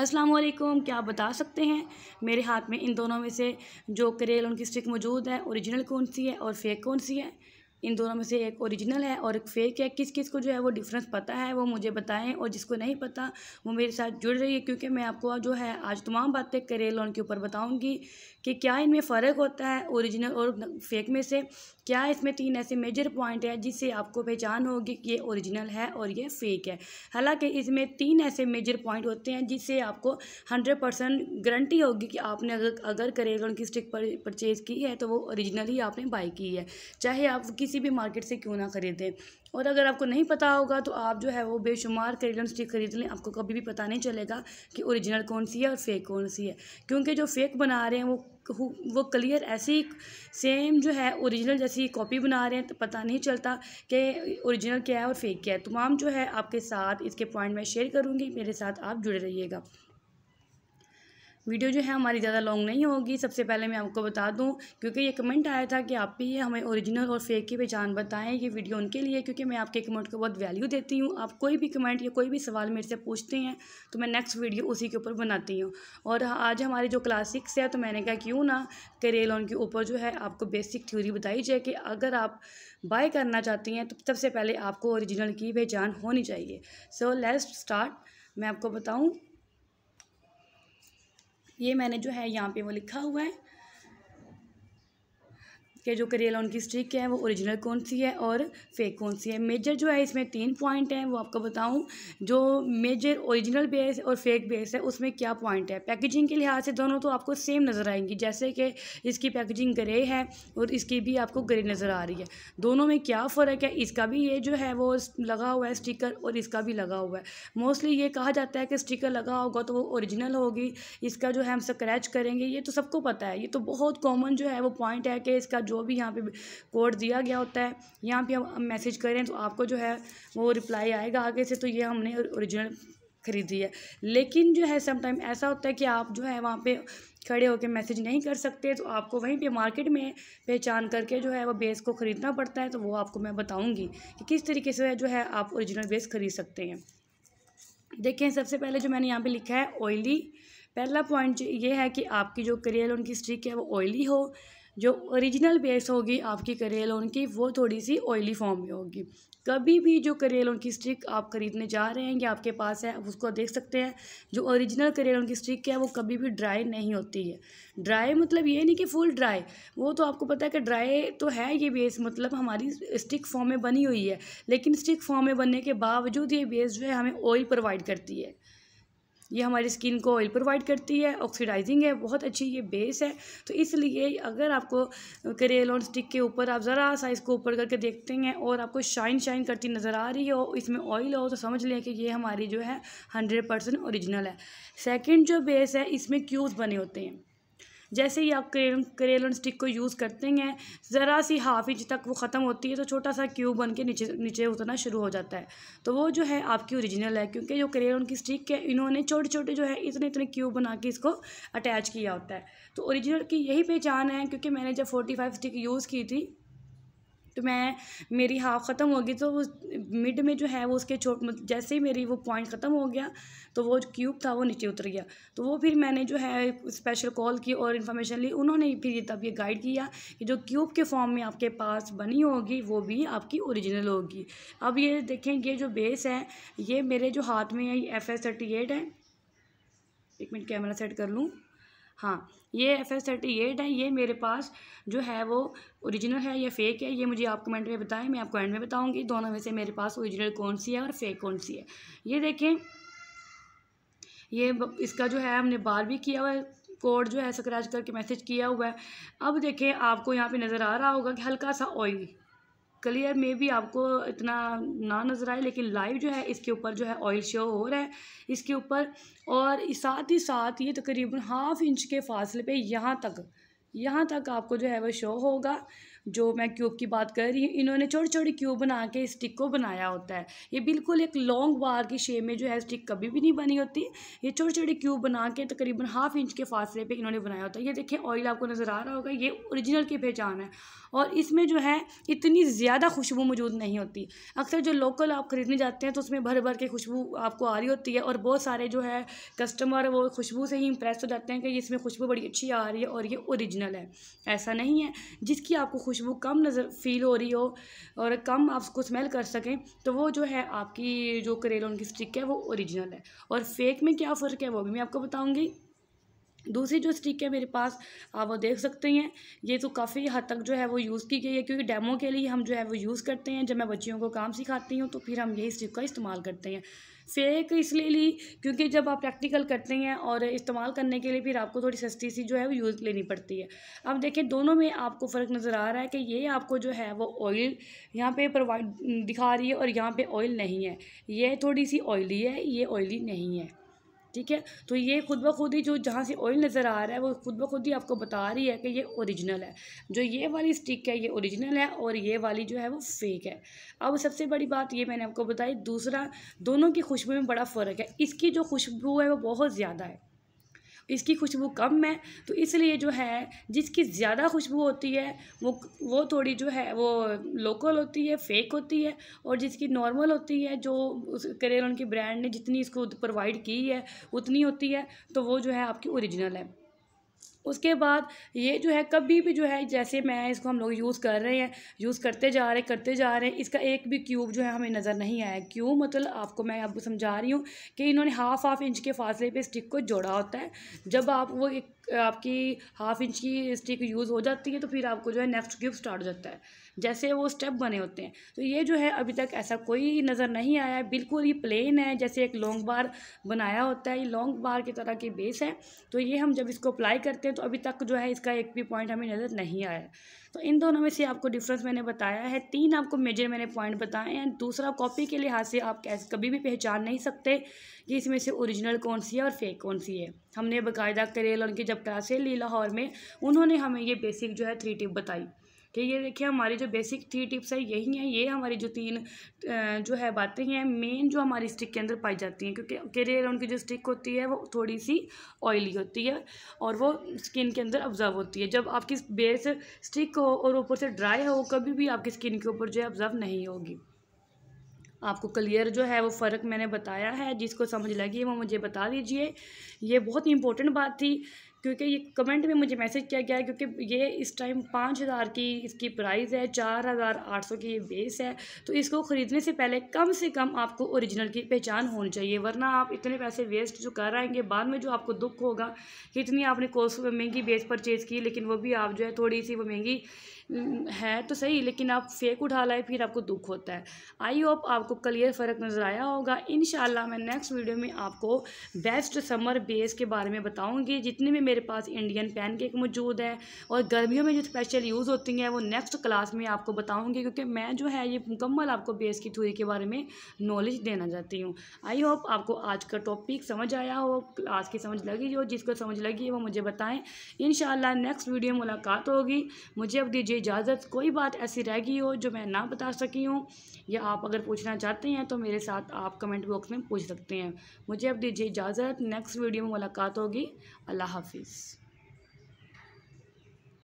असलम क्या आप बता सकते हैं मेरे हाथ में इन दोनों में से जो करेल उनकी स्टिक मौजूद है ओरिजिनल कौन सी है और फेक कौन सी है इन दोनों में से एक ओरिजिनल है और एक फ़ेक है किस किस को जो है वो डिफरेंस पता है वो मुझे बताएं और जिसको नहीं पता वो मेरे साथ जुड़ रही है क्योंकि मैं आपको जो है आज तमाम बातें करेल लोन के ऊपर बताऊँगी कि क्या इनमें फ़र्क होता है ओरिजिनल और फेक में से क्या इसमें तीन ऐसे मेजर पॉइंट है जिससे आपको पहचान होगी कि ये ओरिजिनल है और ये फेक है हालांकि इसमें तीन ऐसे मेजर पॉइंट होते हैं जिससे आपको हंड्रेड परसेंट गारंटी होगी कि आपने अगर अगर करेल लोन की स्टिक परचेज़ की है तो वो ओरिजिनल ही आपने बाई की है चाहे आप किस किसी भी मार्केट से क्यों ना ख़रीदें और अगर आपको नहीं पता होगा तो आप जो है वो बेशुमार करेलन स्टिक ख़रीद लें आपको कभी भी पता नहीं चलेगा कि ओरिजिनल कौन सी है और फेक कौन सी है क्योंकि जो फेक बना रहे हैं वो वो क्लियर ऐसी सेम जो है ओरिजिनल जैसी कॉपी बना रहे हैं तो पता नहीं चलता कि ओरिजिनल क्या है और फेक क्या है तमाम जो है आपके साथ इसके पॉइंट मैं शेयर करूँगी मेरे साथ आप जुड़े रहिएगा वीडियो जो है हमारी ज़्यादा लॉन्ग नहीं होगी सबसे पहले मैं आपको बता दूं क्योंकि ये कमेंट आया था कि आप भी हमें ओरिजिनल और फेक की पहचान बताएं ये वीडियो उनके लिए क्योंकि मैं आपके कमेंट को बहुत वैल्यू देती हूँ आप कोई भी कमेंट या कोई भी सवाल मेरे से पूछते हैं तो मैं नेक्स्ट वीडियो उसी के ऊपर बनाती हूँ और आज हमारी जो क्लास सिक्स है तो मैंने कहा क्यों ना करेल उनके ऊपर जो है आपको बेसिक थ्योरी बताई जाए कि अगर आप बाय करना चाहती हैं तो सबसे पहले आपको ओरिजिनल की पहचान होनी चाहिए सो लेट्स स्टार्ट मैं आपको बताऊँ ये मैंने जो है यहाँ पे वो लिखा हुआ है कि जो करियर लोन की स्ट्रिक है वो ओरिजिनल कौन सी है और फेक कौन सी है मेजर जो है इसमें तीन पॉइंट हैं वो आपको बताऊँ जो मेजर ओरिजिनल बेस और फेक बेस है उसमें क्या पॉइंट है पैकेजिंग के लिहाज से दोनों तो आपको सेम नज़र आएंगी जैसे कि इसकी पैकेजिंग ग्रे है और इसकी भी आपको ग्रे नज़र आ रही है दोनों में क्या फ़र्क है इसका भी ये जो है वो लगा हुआ है स्टिकर और इसका भी लगा हुआ है मोस्टली ये कहा जाता है कि स्टिकर लगा होगा तो वो ओरिजिनल होगी इसका जो है हम स्क्रैच करेंगे ये तो सबको पता है ये तो बहुत कॉमन जो है वो पॉइंट है कि इसका जो भी यहाँ पे कोड दिया गया होता है यहाँ पे हम मैसेज करें तो आपको जो है वो रिप्लाई आएगा आगे से तो ये हमने ओरिजिनल खरीदी है लेकिन जो है समटाइम ऐसा होता है कि आप जो है वहाँ पे खड़े होकर मैसेज नहीं कर सकते तो आपको वहीं पे मार्केट में पहचान करके जो है वो बेस को ख़रीदना पड़ता है तो वो आपको मैं बताऊँगी कि किस तरीके से जो है आप ओरिजिनल बेस खरीद सकते हैं देखें सबसे पहले जो मैंने यहाँ पर लिखा है ऑयली पहला पॉइंट ये है कि आपकी जो करियर उनकी की स्ट्रिक है वो ऑयली हो जो ओरिजिनल बेस होगी आपकी लोन की वो थोड़ी सी ऑयली फॉर्म में होगी कभी भी जो लोन की स्टिक आप ख़रीदने जा रहे हैं या आपके पास है आप उसको देख सकते हैं जो ओरिजिनल लोन की स्टिक है वो कभी भी ड्राई नहीं होती है ड्राई मतलब ये नहीं कि फुल ड्राई वो तो आपको पता है कि ड्राई तो है ये बेस मतलब हमारी स्टिक फॉर्म में बनी हुई है लेकिन स्टिक फॉर्म में बनने के बावजूद ये बेस जो है हमें ऑयल प्रोवाइड करती है ये हमारी स्किन को ऑयल प्रोवाइड करती है ऑक्सीडाइजिंग है बहुत अच्छी ये बेस है तो इसलिए अगर आपको करेल और स्टिक के ऊपर आप ज़रा सा इसको ऊपर करके देखते हैं और आपको शाइन शाइन करती नज़र आ रही हो इसमें ऑयल हो तो समझ लें कि ये हमारी जो है हंड्रेड परसेंट औरिजिनल है सेकेंड जो बेस है इसमें क्यूज़ बने होते हैं जैसे ही आप करेल करेल स्टिक को यूज़ करते हैं ज़रा सी हाफ इंच तक वो ख़त्म होती है तो छोटा सा क्यूब बन के नीचे नीचे उतरना शुरू हो जाता है तो वो जो है आपकी ओरिजिनल है क्योंकि जो करेल की स्टिक है इन्होंने छोटे छोटे जो है इतने इतने क्यूब बना के इसको अटैच किया होता है तो ओरिजिनल की यही पहचान है क्योंकि मैंने जब फोर्टी फाइव स्टिक यूज़ की थी तो मैं मेरी हाफ़ ख़त्म होगी तो मिड में जो है वो उसके छोट मतलब जैसे ही मेरी वो पॉइंट ख़त्म हो गया तो वो क्यूब था वो नीचे उतर गया तो वो फिर मैंने जो है स्पेशल कॉल की और इन्फॉर्मेशन ली उन्होंने फिर ये तब ये गाइड किया कि जो क्यूब के फॉर्म में आपके पास बनी होगी वो भी आपकी ओरिजिनल होगी अब ये देखें ये जो बेस है ये मेरे जो हाथ में है ये एफ एस थर्टी एट है एक मिनट कैमरा सेट कर लूँ हाँ ये एफ एस थर्टी एट है ये मेरे पास जो है वो ओरिजिनल है या फेक है ये मुझे आप कमेंट में बताएं मैं आपको एंड में बताऊंगी दोनों में से मेरे पास ओरिजिनल कौन सी है और फेक कौन सी है ये देखें ये इसका जो है हमने बार भी किया हुआ है कोड जो है स्क्रैच करके मैसेज किया हुआ है अब देखें आपको यहाँ पे नज़र आ रहा होगा कि हल्का सा ऑयली कलियर में भी आपको इतना ना नज़र आए लेकिन लाइव जो है इसके ऊपर जो है ऑयल शो हो रहा है इसके ऊपर और साथ ही साथ ये तकरीबन हाफ़ इंच के फासले पे यहाँ तक यहाँ तक आपको जो है वो शो होगा जो मैं क्यूब की बात कर रही हूँ इन्होंने छोटे छोटे क्यूब बना के स्टिक को बनाया होता है ये बिल्कुल एक लॉन्ग बार की शेप में जो है स्टिक कभी भी नहीं बनी होती ये छोटे छोटे क्यूब बना के तकरीबन हाफ इंच के फासले पर इन्होंने बनाया होता है ये देखें ऑयल आपको नज़र आ रहा होगा ये ओरिजिनल की पहचान है और इसमें जो है इतनी ज़्यादा खुशबू मौजूद नहीं होती अक्सर जो लोकल आप ख़रीदने जाते हैं तो उसमें भर भर के खुशबू आपको आ रही होती है और बहुत सारे जो है कस्टमर वो खुशबू से ही इंप्रेस हो जाते हैं कि इसमें खुशबू बड़ी अच्छी आ रही है और ये ओरिजिनल है ऐसा नहीं है जिसकी आपको खुशबू कम नज़र फील हो रही हो और कम आप उसको स्मेल कर सकें तो वो जो है आपकी जो करेला उनकी स्टिक है वो ओरिजिनल है और फेक में क्या फ़र्क है वो भी मैं आपको बताऊँगी दूसरी जो स्टिक है मेरे पास आप वो देख सकते हैं ये तो काफ़ी हद तक जो है वो यूज़ की गई है क्योंकि डेमो के लिए हम जो है वो यूज़ करते हैं जब मैं बच्चियों को काम सिखाती हूँ तो फिर हम यही स्टिक का इस्तेमाल करते हैं फेक इसलिए ली क्योंकि जब आप प्रैक्टिकल करते हैं और इस्तेमाल करने के लिए फिर आपको थोड़ी सस्ती सी जो है वो यूज़ लेनी पड़ती है अब देखें दोनों में आपको फ़र्क नज़र आ रहा है कि ये आपको जो है वो ऑयल यहाँ पे प्रोवाइड दिखा रही है और यहाँ पे ऑयल नहीं है ये थोड़ी सी ऑयली है ये ऑयली नहीं है ठीक है तो ये खुद ब खुद ही जो जहाँ से ऑयल नज़र आ रहा है वो खुद ब खुद ही आपको बता रही है कि ये ओरिजिनल है जो ये वाली स्टिक है ये ओरिजिनल है और ये वाली जो है वो फेक है अब सबसे बड़ी बात ये मैंने आपको बताई दूसरा दोनों की खुशबू में बड़ा फ़र्क है इसकी जो खुशबू है वो बहुत ज़्यादा है इसकी खुशबू कम है तो इसलिए जो है जिसकी ज़्यादा खुशबू होती है वो वो थोड़ी जो है वो लोकल होती है फेक होती है और जिसकी नॉर्मल होती है जो उस करेल उनकी ब्रांड ने जितनी इसको प्रोवाइड की है उतनी होती है तो वो जो है आपकी ओरिजिनल है उसके बाद ये जो है कभी भी जो है जैसे मैं इसको हम लोग यूज़ कर रहे हैं यूज़ करते जा रहे करते जा रहे हैं इसका एक भी क्यूब जो है हमें नज़र नहीं आया क्यों मतलब आपको मैं आपको समझा रही हूँ कि इन्होंने हाफ हाफ इंच के फासले पे स्टिक को जोड़ा होता है जब आप वो एक आपकी हाफ़ इंच की स्टिक यूज़ हो जाती है तो फिर आपको जो है नेक्स्ट क्यूब स्टार्ट हो जाता है जैसे वो स्टेप बने होते हैं तो ये जो है अभी तक ऐसा कोई नज़र नहीं आया है बिल्कुल ही प्लेन है जैसे एक लॉन्ग बार बनाया होता है ये लॉन्ग बार की तरह की बेस है तो ये हम जब इसको अप्लाई करते हैं तो अभी तक जो है इसका एक भी पॉइंट हमें नज़र नहीं आया है तो इन दोनों में से आपको डिफरेंस मैंने बताया है तीन आपको मेजर मैंने पॉइंट बताए हैं दूसरा कॉपी के लिहाज से आप कैसे कभी भी पहचान नहीं सकते कि इसमें से ओरिजिनल कौन सी है और फेक कौन सी है हमने बाकायदा करेल उनकी जब क्लासें ली लाहौर में उन्होंने हमें ये बेसिक जो है थ्री टिप बताई कि ये देखिए हमारी जो बेसिक थ्री टिप्स है यही हैं ये हमारी जो तीन जो है बातें हैं मेन जो हमारी स्टिक के अंदर पाई जाती हैं क्योंकि करियर उनकी जो स्टिक होती है वो थोड़ी सी ऑयली होती है और वो स्किन के अंदर ऑब्जर्व होती है जब आपकी बेस स्टिक हो और ऊपर से ड्राई हो कभी भी आपकी स्किन के ऊपर जो है ऑब्जर्व नहीं होगी आपको क्लियर जो है वो फ़र्क मैंने बताया है जिसको समझ लगी वो मुझे बता दीजिए ये बहुत इंपॉर्टेंट बात थी क्योंकि ये कमेंट में मुझे मैसेज किया गया है क्योंकि ये इस टाइम पाँच हज़ार की इसकी प्राइस है चार हज़ार आठ सौ की ये बेस है तो इसको ख़रीदने से पहले कम से कम आपको ओरिजिनल की पहचान होनी चाहिए वरना आप इतने पैसे वेस्ट जो कर आएंगे बाद में जो आपको दुख होगा कि इतनी आपने कोस महंगी बेस परचेज़ की लेकिन वो भी आप जो है थोड़ी सी वो महंगी है तो सही लेकिन आप फेक उठा लाए फिर आपको दुख होता है आई होप आपको क्लियर फ़र्क नज़र आया होगा इन मैं नेक्स्ट वीडियो में आपको बेस्ट समर बेस के बारे में बताऊँगी जितने भी मेरे पास इंडियन पैन केक मौजूद है और गर्मियों में जो स्पेशल यूज़ होती हैं वो नेक्स्ट क्लास में आपको बताऊँगी क्योंकि मैं जो है ये मुकम्मल आपको बेस की थ्योरी के बारे में नॉलेज देना चाहती हूँ आई होप आपको आज का टॉपिक समझ आया हो क्लास की समझ लगी हो जिसको समझ लगी वो मुझे बताएं इन नेक्स्ट वीडियो मुलाकात होगी मुझे अब दीजिए इजाज़त कोई बात ऐसी रह गई हो जो मैं ना बता सकी हूँ या आप अगर पूछना चाहते हैं तो मेरे साथ आप कमेंट बॉक्स में पूछ सकते हैं मुझे अब दीजिए इजाज़त नेक्स्ट वीडियो में मुलाकात होगी अल्लाह हाफि peace.